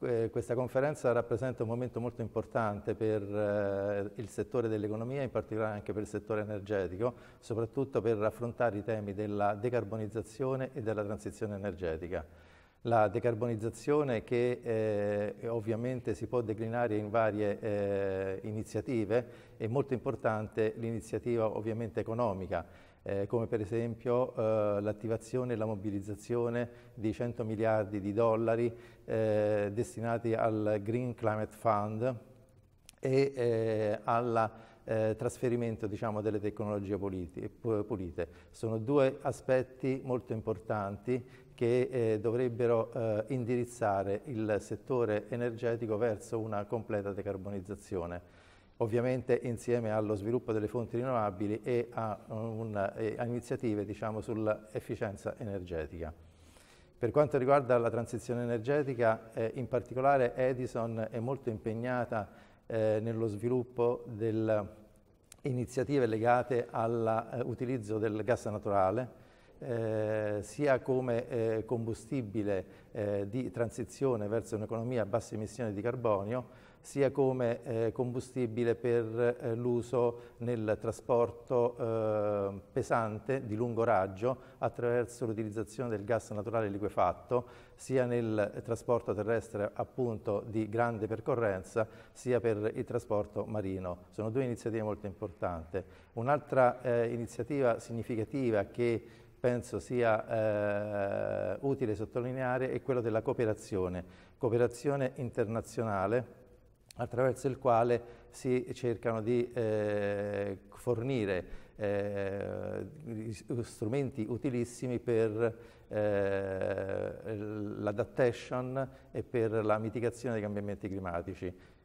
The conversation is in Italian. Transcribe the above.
Eh, questa conferenza rappresenta un momento molto importante per eh, il settore dell'economia, in particolare anche per il settore energetico, soprattutto per affrontare i temi della decarbonizzazione e della transizione energetica. La decarbonizzazione che eh, ovviamente si può declinare in varie eh, iniziative, è molto importante l'iniziativa ovviamente economica, eh, come per esempio eh, l'attivazione e la mobilizzazione di 100 miliardi di dollari eh, destinati al Green Climate Fund, e eh, al eh, trasferimento diciamo, delle tecnologie pulite, pulite. Sono due aspetti molto importanti che eh, dovrebbero eh, indirizzare il settore energetico verso una completa decarbonizzazione. Ovviamente insieme allo sviluppo delle fonti rinnovabili e a, un, a iniziative diciamo, sull'efficienza energetica. Per quanto riguarda la transizione energetica, eh, in particolare Edison è molto impegnata eh, nello sviluppo delle iniziative legate all'utilizzo eh, del gas naturale eh, sia come eh, combustibile eh, di transizione verso un'economia a basse emissioni di carbonio, sia come eh, combustibile per eh, l'uso nel trasporto pesante di lungo raggio attraverso l'utilizzazione del gas naturale liquefatto, sia nel trasporto terrestre appunto di grande percorrenza, sia per il trasporto marino. Sono due iniziative molto importanti. Un'altra iniziativa significativa che penso sia eh, utile sottolineare è quello della cooperazione, cooperazione internazionale attraverso il quale si cercano di eh, fornire eh, strumenti utilissimi per eh, l'adaptation e per la mitigazione dei cambiamenti climatici.